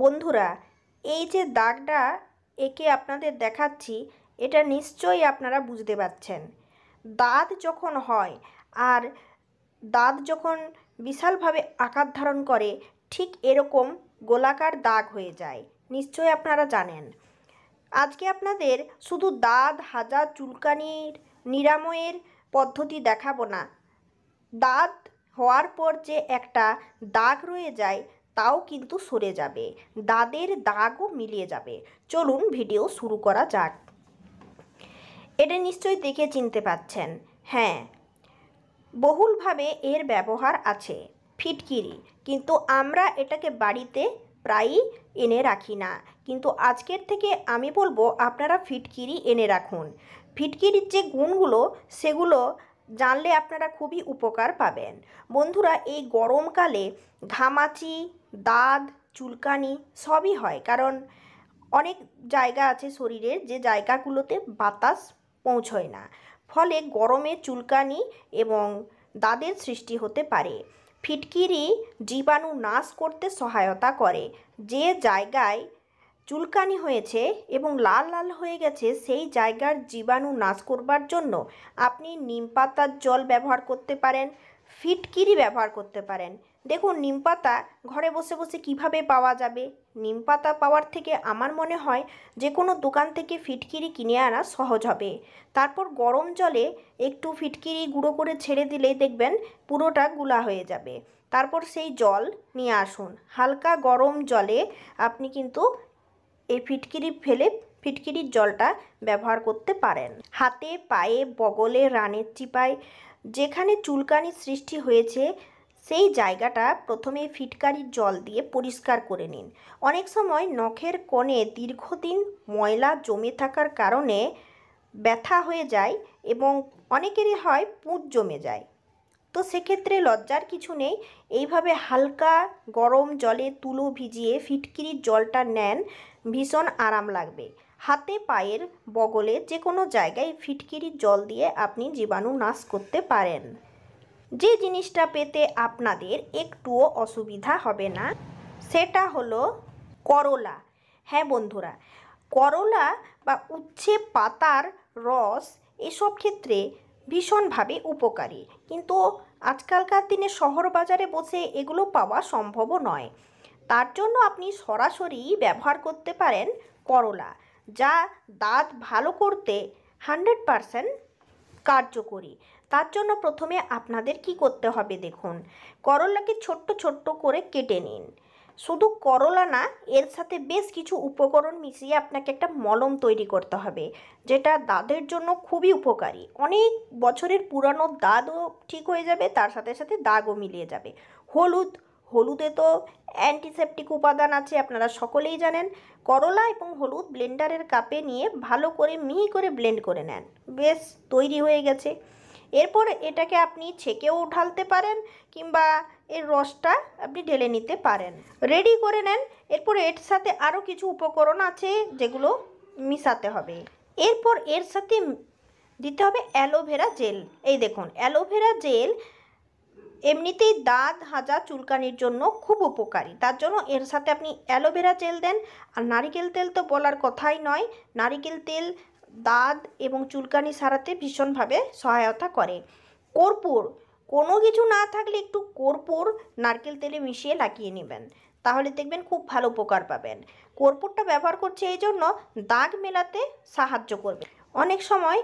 বন্ধুরা এই যে দাগটা একে আপনাদের দেখাচ্ছি এটা নিশ্চয়ই আপনারা বুঝতে পারছেন দাঁত যখন হয় আর দাঁত যখন বিশালভাবে আকার ধারণ করে ঠিক এরকম গোলাকার দাগ হয়ে যায় নিশ্চয়ই আপনারা জানেন আজকে আপনাদের শুধু দাঁত হাজার চুলকানির নিরাময়ের পদ্ধতি দেখাবো না দাঁত হওয়ার পর যে একটা দাগ রয়ে যায় তাও কিন্তু সরে যাবে দাদের দাগও মিলিয়ে যাবে চলুন ভিডিও শুরু করা যাক এটা নিশ্চয়ই দেখে চিনতে পাচ্ছেন হ্যাঁ বহুলভাবে এর ব্যবহার আছে ফিটকিরি কিন্তু আমরা এটাকে বাড়িতে প্রায়ই এনে রাখি না কিন্তু আজকের থেকে আমি বলবো আপনারা ফিটকিরি এনে রাখুন ফিটকিরির যে গুণগুলো সেগুলো জানলে আপনারা খুবই উপকার পাবেন বন্ধুরা এই গরমকালে ঘামাচি দাঁত চুলকানি সবই হয় কারণ অনেক জায়গা আছে শরীরের যে জায়গাগুলোতে বাতাস পৌঁছয় না ফলে গরমে চুলকানি এবং দাঁতের সৃষ্টি হতে পারে ফিটকিরি জীবাণু নাশ করতে সহায়তা করে যে জায়গায় চুলকানি হয়েছে এবং লাল লাল হয়ে গেছে সেই জায়গার জীবাণু নাশ করবার জন্য আপনি নিম পাতার জল ব্যবহার করতে পারেন ফিটকিরি ব্যবহার করতে পারেন দেখুন নিম পাতা ঘরে বসে বসে কিভাবে পাওয়া যাবে নিম পাতা পাওয়ার থেকে আমার মনে হয় যে কোনো দোকান থেকে ফিটকিরি কিনে আনা সহজ হবে তারপর গরম জলে একটু ফিটকিরি গুঁড়ো করে ছেড়ে দিলেই দেখবেন পুরোটা গুলা হয়ে যাবে তারপর সেই জল নিয়ে আসুন হালকা গরম জলে আপনি কিন্তু এই ফিটকিরি ফেলে ফিটকিরির জলটা ব্যবহার করতে পারেন হাতে পায়ে বগলে রানের চিপায় যেখানে চুলকানির সৃষ্টি হয়েছে সেই জায়গাটা প্রথমে ফিটকারির জল দিয়ে পরিষ্কার করে নিন অনেক সময় নখের কোণে দীর্ঘদিন ময়লা জমে থাকার কারণে ব্যথা হয়ে যায় এবং অনেকেরই হয় পুঁজ জমে যায় তো সেক্ষেত্রে লজ্জার কিছু নেই এইভাবে হালকা গরম জলে তুলো ভিজিয়ে ফিটকিরির জলটা নেন ভীষণ আরাম লাগবে হাতে পায়ের বগলে যে কোনো জায়গায় ফিটকিরির জল দিয়ে আপনি জীবাণু নাশ করতে পারেন যে জিনিসটা পেতে আপনাদের একটুও অসুবিধা হবে না সেটা হলো করলা হ্যাঁ বন্ধুরা করলা বা উচ্ছে পাতার রস এসব ক্ষেত্রে ভীষণভাবে উপকারী কিন্তু আজকালকার দিনে শহর বাজারে বসে এগুলো পাওয়া সম্ভব নয় তার জন্য আপনি সরাসরি ব্যবহার করতে পারেন করলা যা দাঁত ভালো করতে হান্ড্রেড পারসেন্ট কার্যকরী তার জন্য প্রথমে আপনাদের কি করতে হবে দেখুন করলাকে ছোট্ট ছোট্ট করে কেটে নিন শুধু করলা না এর সাথে বেশ কিছু উপকরণ মিশিয়ে আপনাকে একটা মলম তৈরি করতে হবে যেটা দাঁতের জন্য খুবই উপকারী অনেক বছরের পুরানো দাঁতও ঠিক হয়ে যাবে তার সাথে সাথে দাগও মিলিয়ে যাবে হলুদ হলুদে তো অ্যান্টিসেপটিক উপাদান আছে আপনারা সকলেই জানেন করলা এবং হলুদ ব্লেন্ডারের কাপে নিয়ে ভালো করে মিহি করে ব্লেন্ড করে নেন বেশ তৈরি হয়ে গেছে এরপর এটাকে আপনি ছেঁকেও ঢালতে পারেন কিংবা এর রসটা আপনি ঢেলে নিতে পারেন রেডি করে নেন এরপর এর সাথে আরও কিছু উপকরণ আছে যেগুলো মিশাতে হবে এরপর এর সাথে দিতে হবে অ্যালোভেরা জেল এই দেখুন অ্যালোভেরা জেল এমনিতেই দাঁত হাজা চুলকানির জন্য খুব উপকারী তার জন্য এর সাথে আপনি অ্যালোভেরা জেল দেন আর নারিকেল তেল তো বলার কথাই নয় নারিকেল তেল দাঁত এবং চুলকানি সারাতে ভীষণভাবে সহায়তা করে কর্পূর কোনো কিছু না থাকলে একটু কর্পূর নারকেল তেলে মিশিয়ে লাগিয়ে নেবেন তাহলে দেখবেন খুব ভালো উপকার পাবেন কর্পূরটা ব্যবহার করছে এই জন্য দাগ মেলাতে সাহায্য করবে অনেক সময়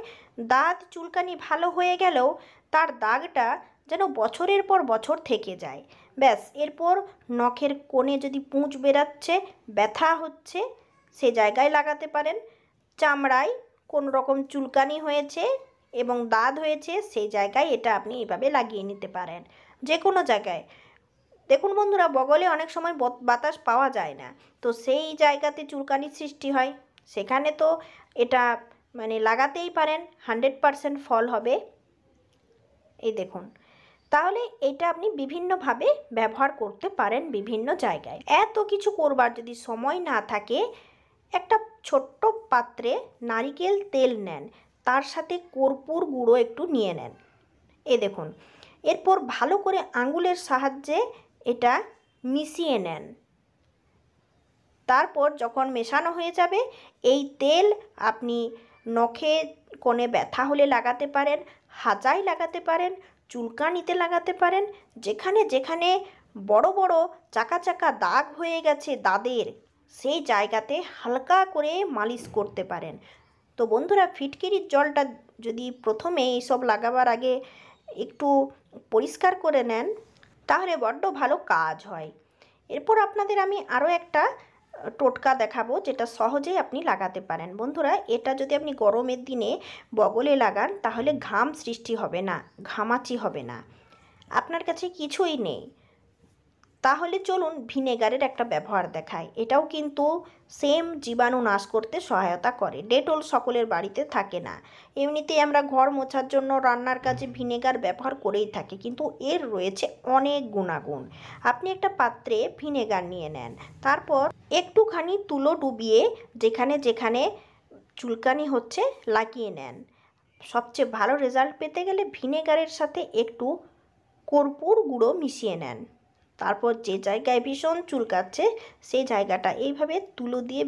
দাঁত চুলকানি ভালো হয়ে গেলেও তার দাগটা যেন বছরের পর বছর থেকে যায় ব্যাস এরপর নখের কোণে যদি পুঁজ বেরাচ্ছে ব্যথা হচ্ছে সে জায়গায় লাগাতে পারেন চামড়ায় কোন রকম চুলকানি হয়েছে এবং দাঁত হয়েছে সেই জায়গায় এটা আপনি এভাবে লাগিয়ে নিতে পারেন যে কোনো জায়গায় দেখুন বন্ধুরা বগলে অনেক সময় বাতাস পাওয়া যায় না তো সেই জায়গাতে চুলকানির সৃষ্টি হয় সেখানে তো এটা মানে লাগাতেই পারেন হান্ড্রেড পারসেন্ট ফল হবে এই দেখুন তাহলে এটা আপনি বিভিন্নভাবে ব্যবহার করতে পারেন বিভিন্ন জায়গায় এত কিছু করবার যদি সময় না থাকে একটা ছোট্ট পাত্রে নারিকেল তেল নেন তার সাথে কর্পূর গুঁড়ো একটু নিয়ে নেন এ দেখুন এরপর ভালো করে আঙুলের সাহায্যে এটা মিশিয়ে নেন তারপর যখন মেশানো হয়ে যাবে এই তেল আপনি নখে কোণে ব্যথা হলে লাগাতে পারেন হাজায় লাগাতে পারেন চুলকানিতে লাগাতে পারেন যেখানে যেখানে বড় বড় চাকা চাকা দাগ হয়ে গেছে দাদের সেই জায়গাতে হালকা করে মালিশ করতে পারেন তো বন্ধুরা ফিটকিরির জলটা যদি প্রথমে এইসব লাগাবার আগে একটু পরিষ্কার করে নেন তাহলে বড্ড ভালো কাজ হয় এরপর আপনাদের আমি আরও একটা টোটকা দেখাবো যেটা সহজেই আপনি লাগাতে পারেন বন্ধুরা এটা যদি আপনি গরমের দিনে বগলে লাগান তাহলে ঘাম সৃষ্টি হবে না ঘামাচি হবে না আপনার কাছে কিছুই নেই তাহলে চলুন ভিনেগারের একটা ব্যবহার দেখায় এটাও কিন্তু সেম জীবাণু নাশ করতে সহায়তা করে ডেটল সকলের বাড়িতে থাকে না এমনিতেই আমরা ঘর মোছার জন্য রান্নার কাজে ভিনেগার ব্যবহার করেই থাকি কিন্তু এর রয়েছে অনেক গুণাগুণ আপনি একটা পাত্রে ভিনেগার নিয়ে নেন তারপর একটুখানি তুলো ডুবিয়ে যেখানে যেখানে চুলকানি হচ্ছে লাগিয়ে নেন সবচেয়ে ভালো রেজাল্ট পেতে গেলে ভিনেগারের সাথে একটু কর্পূর গুঁড়ো মিশিয়ে নেন তারপর যে জায়গায় ভীষণ চুলকাচ্ছে সেই জায়গাটা এইভাবে তুলো দিয়ে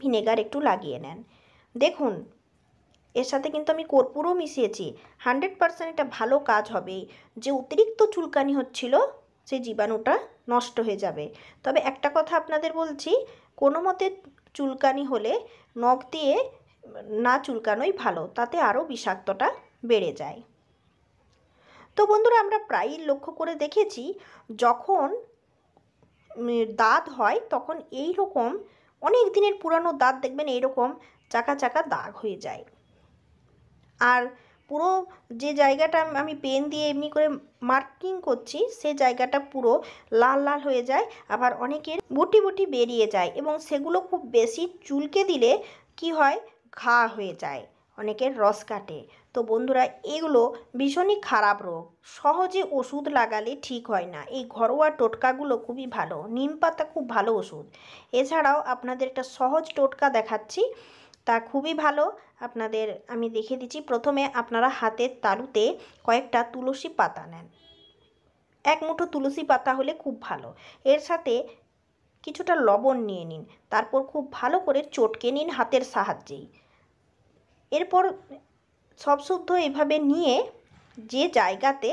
ভিনেগার একটু লাগিয়ে নেন দেখুন এর সাথে কিন্তু আমি কর্পূরও মিশিয়েছি হান্ড্রেড পারসেন্ট এটা ভালো কাজ হবে যে অতিরিক্ত চুলকানি হচ্ছিল সেই জীবাণুটা নষ্ট হয়ে যাবে তবে একটা কথা আপনাদের বলছি কোনো মতে চুলকানি হলে নখ দিয়ে না চুলকানোই ভালো তাতে আরও বিষাক্তটা বেড়ে যায় তো বন্ধুরা আমরা প্রায়ই লক্ষ্য করে দেখেছি যখন দাঁত হয় তখন এই রকম অনেক দিনের পুরানো দাঁত দেখবেন এইরকম চাকা চাকা দাগ হয়ে যায় আর পুরো যে জায়গাটা আমি পেন দিয়ে এমনি করে মার্কিং করছি সে জায়গাটা পুরো লাল লাল হয়ে যায় আবার অনেকের বুটি বুটি বেরিয়ে যায় এবং সেগুলো খুব বেশি চুলকে দিলে কি হয় ঘা হয়ে যায় অনেকের রস কাটে তো বন্ধুরা এগুলো ভীষণই খারাপ রোগ সহজে ওষুধ লাগালে ঠিক হয় না এই ঘরোয়া টোটকাগুলো খুবই ভালো নিম পাতা খুব ভালো ওষুধ এছাড়াও আপনাদের একটা সহজ টোটকা দেখাচ্ছি তা খুবই ভালো আপনাদের আমি দেখে দিচ্ছি প্রথমে আপনারা হাতের তালুতে কয়েকটা তুলসী পাতা নেন এক মুঠো তুলসী পাতা হলে খুব ভালো এর সাথে কিছুটা লবণ নিয়ে নিন তারপর খুব ভালো করে চটকে নিন হাতের সাহায্যেই এরপর সব শুদ্ধ এভাবে নিয়ে যে জায়গাতে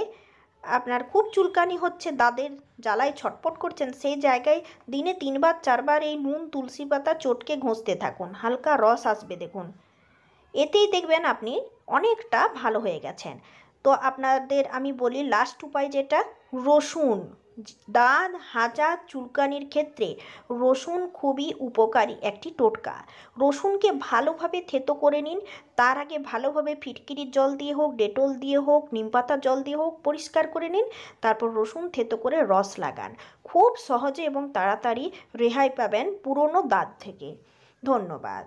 আপনার খুব চুলকানি হচ্ছে দাদের জ্বালায় ছটপট করছেন সেই জায়গায় দিনে তিনবার চারবার এই নুন তুলসী পাতা চটকে ঘষতে থাকুন হালকা রস আসবে দেখুন এতেই দেখবেন আপনি অনেকটা ভালো হয়ে গেছেন তো আপনাদের আমি বলি লাস্ট উপায় যেটা রসুন দাঁত হাঁচা চুলকানির ক্ষেত্রে রসুন খুবই উপকারী একটি টোটকা রসুনকে ভালোভাবে থেতো করে নিন তার আগে ভালোভাবে ফিটকিরির জল দিয়ে হোক ডেটল দিয়ে হোক নিমপাতার জল দিয়ে হোক পরিষ্কার করে নিন তারপর রসুন থেতো করে রস লাগান খুব সহজে এবং তাড়াতাড়ি রেহাই পাবেন পুরনো দাঁত থেকে ধন্যবাদ